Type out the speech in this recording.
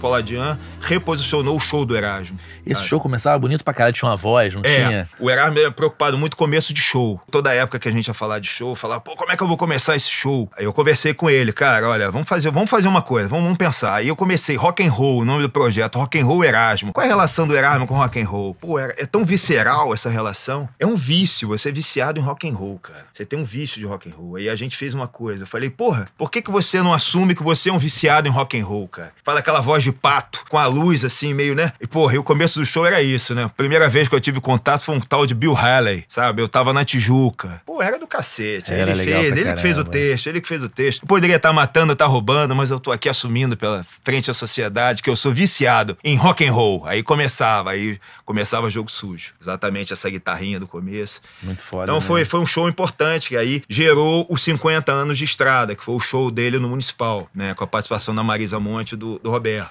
Poladian reposicionou o show do Erasmo. Esse cara. Ah. show começava bonito pra caralho, tinha uma voz, não é, tinha? O Erasmo era preocupado muito com o começo de show. Toda época que a gente ia falar de show, falar, pô, como é que eu vou começar esse show? Aí eu conversei com ele, cara, olha, vamos fazer, vamos fazer uma coisa, vamos, vamos pensar. Aí eu comecei rock and roll, o nome do projeto, rock and roll Erasmo. Qual é a relação do Erasmo com rock and roll? Pô, é, é tão visceral essa relação. É um vício, você é viciado em rock and roll, cara. Você tem um vício de rock and roll. Aí a gente fez uma coisa, eu falei, porra, por que que você não assume que você é um viciado em rock and roll, cara? Fala aquela voz de de pato, com a luz assim, meio, né? E, porra, e o começo do show era isso, né? Primeira vez que eu tive contato foi um tal de Bill Haley, sabe? Eu tava na Tijuca. Pô, era do cacete. Era ele fez, ele que fez o texto, ele que fez o texto. Eu poderia estar tá matando, estar tá roubando, mas eu tô aqui assumindo pela frente à sociedade que eu sou viciado em rock and roll. Aí começava, aí começava jogo sujo. Exatamente essa guitarrinha do começo. Muito foda. Então né? foi, foi um show importante, que aí gerou os 50 anos de estrada, que foi o show dele no Municipal, né? Com a participação da Marisa Monte do, do Roberto.